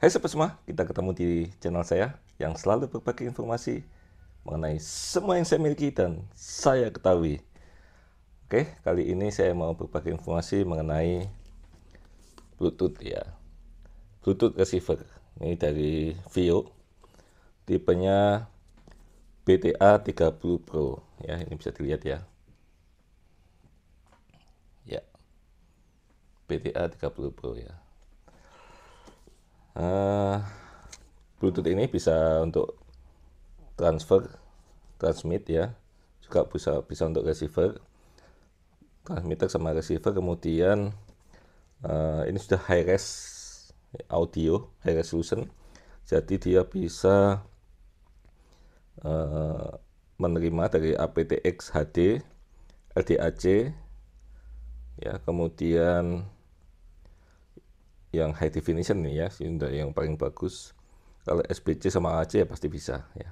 Hai hey, sobat semua, kita ketemu di channel saya yang selalu berbagi informasi mengenai semua yang saya miliki dan saya ketahui. Oke, kali ini saya mau berbagi informasi mengenai Bluetooth ya. Bluetooth receiver. Ini dari Vio. Tipenya BTA 30 Pro ya, ini bisa dilihat ya. Ya. BTA 30 Pro ya uh, Bluetooth ini bisa untuk transfer transmit ya juga bisa bisa untuk receiver transmitter sama receiver kemudian uh, ini sudah high res audio high resolution jadi dia bisa uh, menerima dari aptX HD LDAC ya kemudian yang high definition nih ya, sudah yang paling bagus. Kalau SPC sama AC ya pasti bisa ya.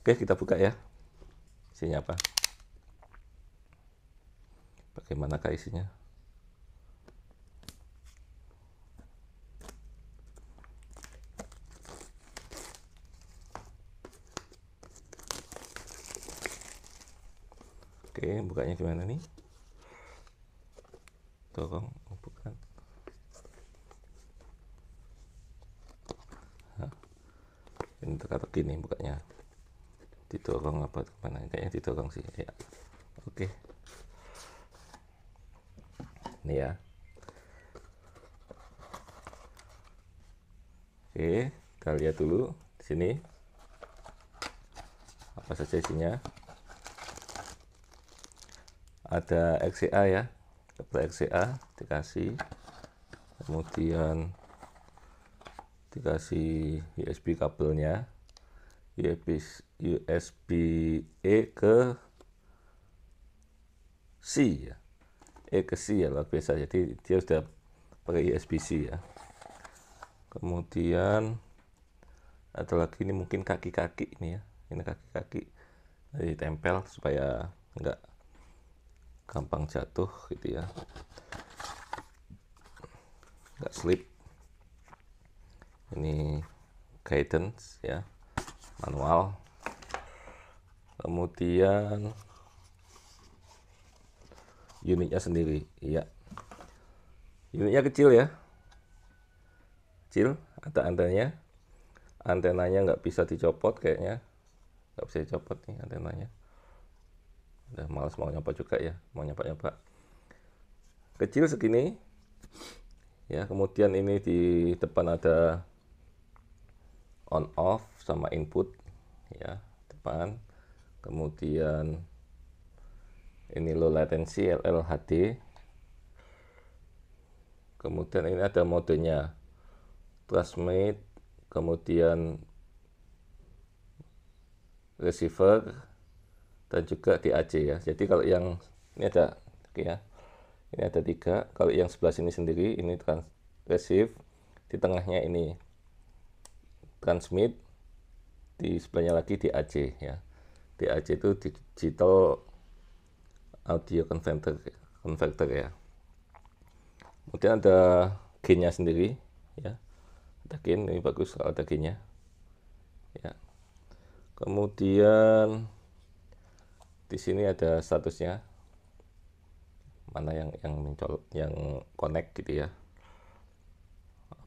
Oke, kita buka ya. Isinya apa? Bagaimana kah isinya? Oke, bukanya gimana nih? Tolong. ini kalau gini bukanya didorong apa kemana kayaknya didorong sih ya oke ini ya oke kalian lihat dulu di sini apa saja isinya ada XCA ya kabel XCA dikasih kemudian dikasih USB kabelnya USB USB E ke C ya E ke C ya luar biasa jadi dia sudah pakai USB C ya kemudian ada lagi ini mungkin kaki-kaki ini ya ini kaki-kaki ditempel supaya enggak gampang jatuh gitu ya enggak slip ini guidance ya manual kemudian unitnya sendiri iya unitnya kecil ya kecil ada antenanya antenanya nggak bisa dicopot kayaknya nggak bisa dicopot nih antenanya udah males mau nyoba juga ya mau nyoba-nyoba kecil segini ya kemudian ini di depan ada on off sama input ya depan kemudian ini low latency LLHD kemudian ini ada modenya transmit kemudian receiver dan juga DAC ya jadi kalau yang ini ada ya ini ada tiga kalau yang sebelah sini sendiri ini trans receive di tengahnya ini transmit di sebelahnya lagi di AC ya Di AC itu digital audio converter converter ya kemudian ada gainnya sendiri ya ada gain ini bagus kalau ada gainnya ya kemudian di sini ada statusnya mana yang yang mencolok yang connect gitu ya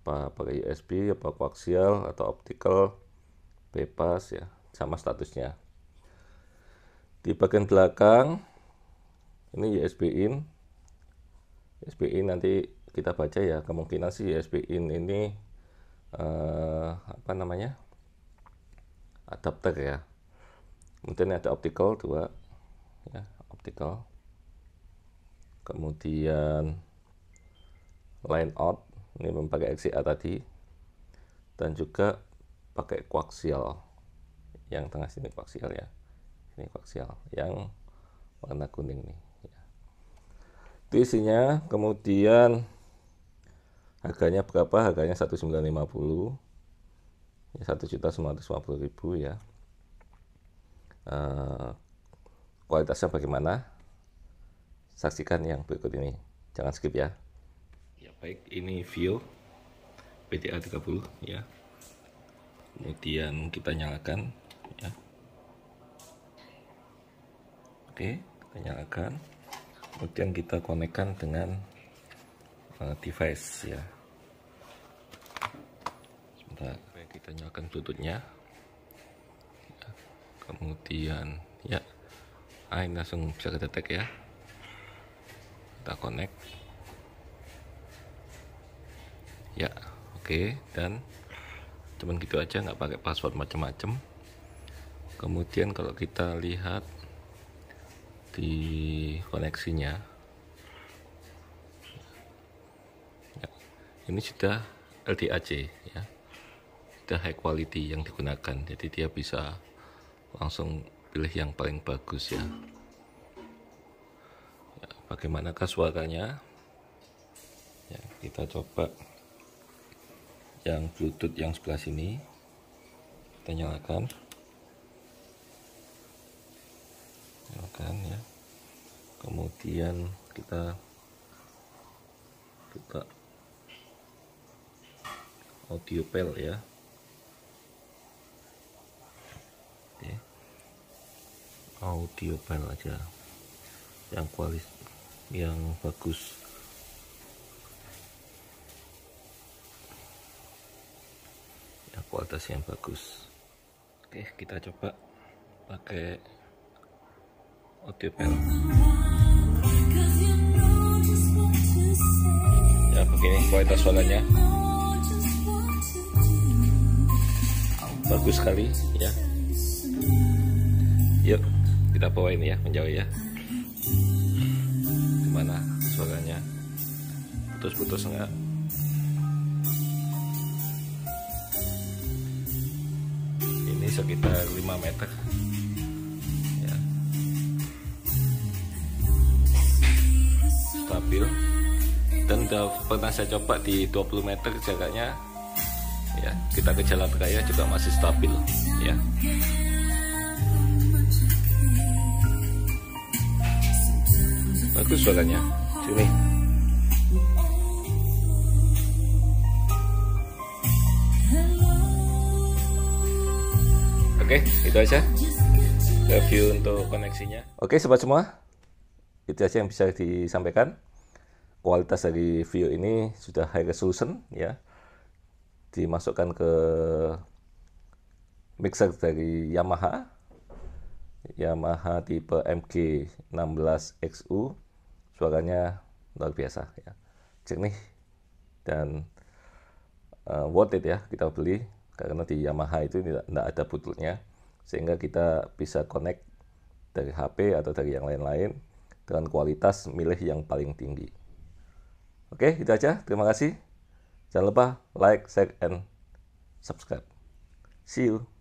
apa pakai USB apa koaksial atau optical bebas ya sama statusnya di bagian belakang ini USB in USB in nanti kita baca ya kemungkinan sih USB in ini eh, apa namanya adapter ya kemudian ada optical dua ya optical kemudian line out ini memakai XA tadi dan juga pakai koaksial yang tengah sini koaksial ya ini koaksial yang warna kuning nih ya. itu isinya kemudian harganya berapa harganya 1950 satu juta puluh ribu ya uh, kualitasnya bagaimana saksikan yang berikut ini jangan skip ya baik ini view PTA 30 ya kemudian kita nyalakan ya oke kita nyalakan kemudian kita konekkan dengan uh, device ya sebentar kita nyalakan bluetoothnya ya, kemudian ya ah, ini langsung bisa kita ya kita connect ya oke okay. dan cuman gitu aja nggak pakai password macam-macam kemudian kalau kita lihat di koneksinya ya, ini sudah LDAC ya sudah high quality yang digunakan jadi dia bisa langsung pilih yang paling bagus ya, ya bagaimanakah suaranya ya kita coba yang bluetooth yang sebelah sini kita nyalakan nyalakan ya kemudian kita buka audio pel ya Oke. audio pel aja yang kualis yang bagus kualitas yang bagus oke kita coba pakai audio pen ya begini kualitas suaranya bagus sekali ya yuk kita bawa ini ya menjauh ya gimana suaranya putus-putus enggak sekitar 5 meter ya. stabil dan udah pernah saya coba di 20 meter jaraknya ya kita ke jalan raya juga masih stabil ya bagus suaranya sini Oke, itu aja review untuk koneksinya. Oke, sobat semua, itu aja yang bisa disampaikan. Kualitas dari view ini sudah high resolution ya. Dimasukkan ke mixer dari Yamaha. Yamaha tipe MG16XU. Suaranya luar biasa ya. nih dan uh, worth it ya kita beli karena di Yamaha itu tidak ada bluetoothnya sehingga kita bisa connect dari HP atau dari yang lain-lain dengan kualitas milih yang paling tinggi. Oke, itu aja. Terima kasih. Jangan lupa like, share, and subscribe. See you.